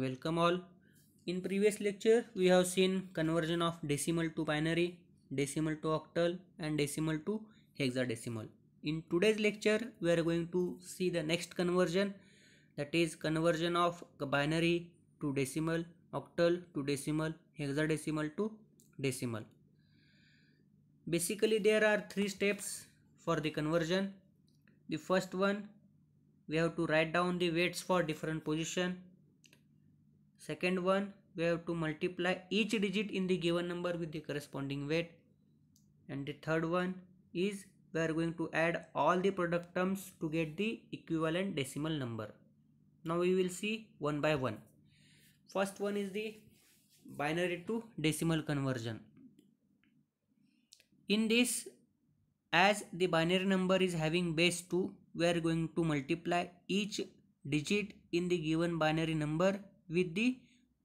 welcome all in previous lecture we have seen conversion of decimal to binary decimal to octal and decimal to hexadecimal in today's lecture we are going to see the next conversion that is conversion of binary to decimal octal to decimal hexadecimal to decimal basically there are three steps for the conversion the first one we have to write down the weights for different position Second one, we have to multiply each digit in the given number with the corresponding weight. And the third one is we are going to add all the product terms to get the equivalent decimal number. Now we will see one by one. First one is the binary to decimal conversion. In this, as the binary number is having base 2, we are going to multiply each digit in the given binary number with the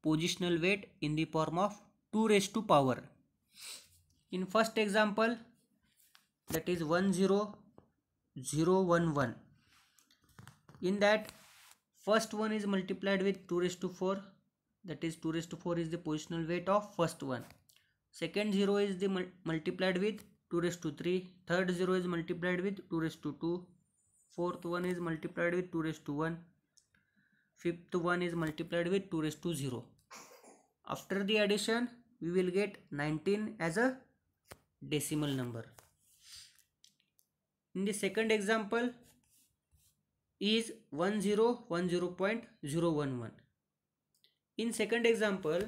positional weight in the form of 2 raised to power. In first example that is 10011. In that first one is multiplied with 2 raised to 4 that is 2 raised to 4 is the positional weight of first one. Second 0 is the mul multiplied with 2 raised to 3. Third 0 is multiplied with 2 raised to 2. Fourth one is multiplied with 2 raised to 1 fifth one is multiplied with 2 raised to 0 after the addition we will get 19 as a decimal number in the second example is 1010.011 in second example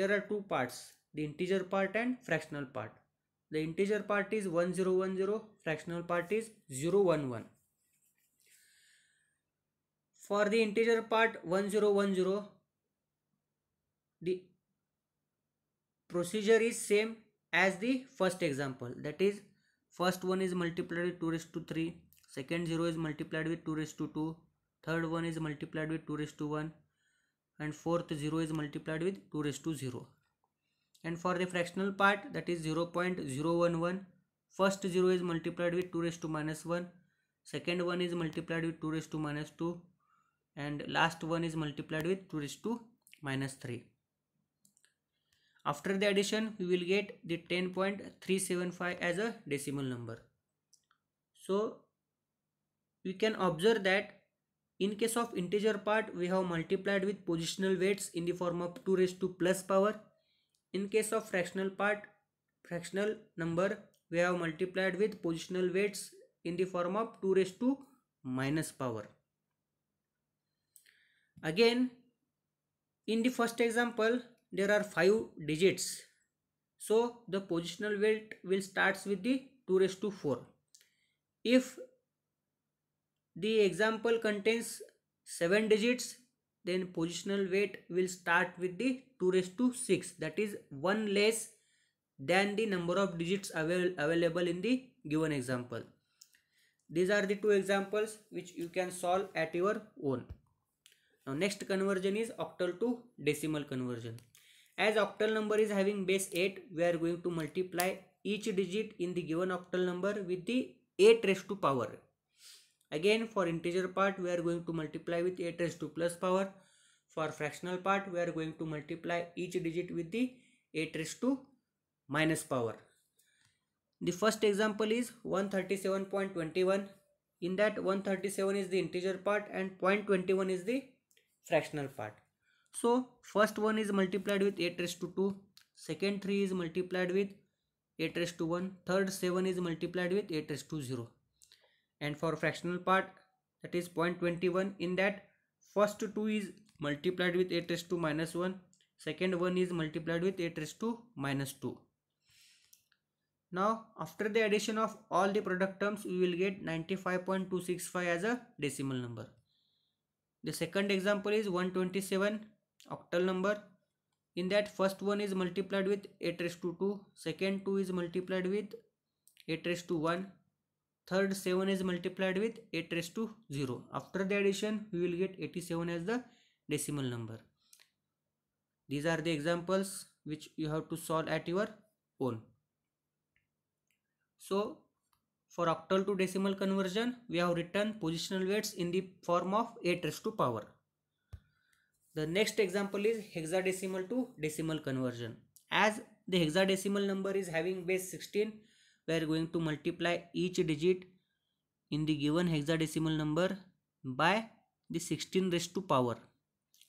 there are two parts the integer part and fractional part the integer part is 1010 fractional part is 011 for the integer part 1010 the procedure is same as the first example that is first one is multiplied with 2 raised to 3 second 0 is multiplied with 2 raised to 2 third one is multiplied with 2 raised to 1 and fourth 0 is multiplied with 2 raised to 0 and for the fractional part that is 0.011 first 0 is multiplied with 2 raised to minus 1 second one is multiplied with 2 raised to minus 2 and last one is multiplied with 2 raised to minus 3. After the addition, we will get the 10.375 as a decimal number. So, we can observe that in case of integer part, we have multiplied with positional weights in the form of 2 raised to plus power. In case of fractional part, fractional number, we have multiplied with positional weights in the form of 2 raised to minus power again in the first example there are five digits so the positional weight will starts with the 2 raised to 4 if the example contains seven digits then positional weight will start with the 2 raised to 6 that is one less than the number of digits avail available in the given example these are the two examples which you can solve at your own now next conversion is octal to decimal conversion. As octal number is having base 8, we are going to multiply each digit in the given octal number with the 8 raised to power. Again for integer part we are going to multiply with 8 raised to plus power. For fractional part we are going to multiply each digit with the 8 raised to minus power. The first example is 137.21. In that 137 is the integer part and 0.21 is the fractional part so first one is multiplied with 8 raised to 2 second 3 is multiplied with 8 raised to 1 third 7 is multiplied with 8 raised to 0 and for fractional part that is 0.21 in that first 2 is multiplied with 8 raised to minus 1 second one is multiplied with 8 raised to minus 2 now after the addition of all the product terms we will get 95.265 as a decimal number the second example is 127 octal number. In that first one is multiplied with 8 raised to 2. Second 2 is multiplied with 8 raised to 1. Third 7 is multiplied with 8 raised to 0. After the addition we will get 87 as the decimal number. These are the examples which you have to solve at your own. So for octal to decimal conversion, we have written positional weights in the form of 8 raised to power. The next example is hexadecimal to decimal conversion. As the hexadecimal number is having base 16, we are going to multiply each digit in the given hexadecimal number by the 16 raised to power.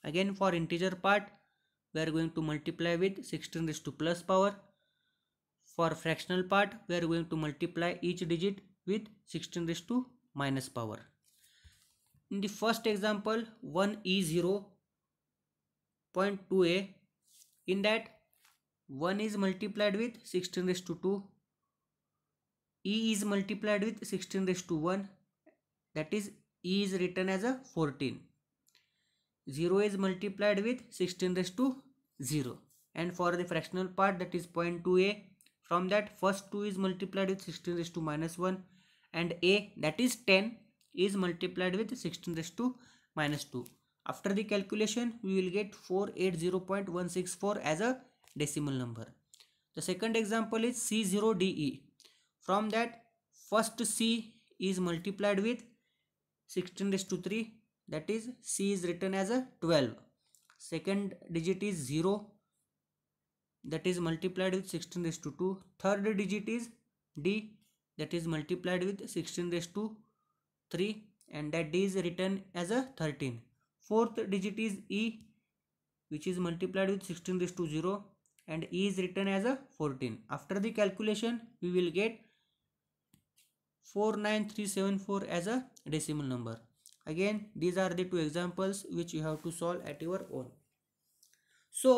Again for integer part, we are going to multiply with 16 raised to plus power for fractional part, we are going to multiply each digit with 16 raised to minus power. In the first example, 1 is 0, 0.2a. In that, 1 is multiplied with 16 raised to 2. e is multiplied with 16 raised to 1. That is, e is written as a 14. 0 is multiplied with 16 raised to 0. And for the fractional part, that is 0.2a from that first 2 is multiplied with 16 raised to minus 1 and a that is 10 is multiplied with 16 raised to minus 2 after the calculation we will get 480.164 as a decimal number the second example is c0de from that first c is multiplied with 16 raised to 3 that is c is written as a 12 second digit is 0 that is multiplied with 16 raised to 2 third digit is d that is multiplied with 16 raised to 3 and that d is written as a 13 fourth digit is e which is multiplied with 16 raised to 0 and e is written as a 14 after the calculation we will get 49374 as a decimal number again these are the two examples which you have to solve at your own so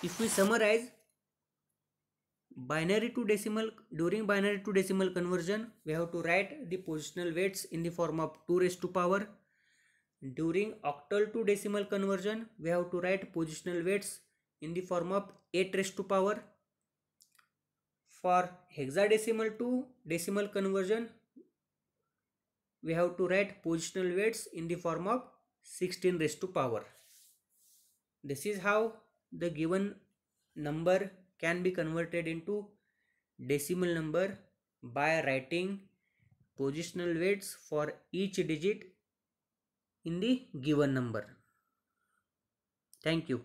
if we summarize binary to decimal during binary to decimal conversion we have to write the positional weights in the form of 2 raised to power during octal to decimal conversion we have to write positional weights in the form of 8 raised to power for hexadecimal to decimal conversion we have to write positional weights in the form of 16 raised to power this is how the given number can be converted into decimal number by writing positional weights for each digit in the given number. Thank you.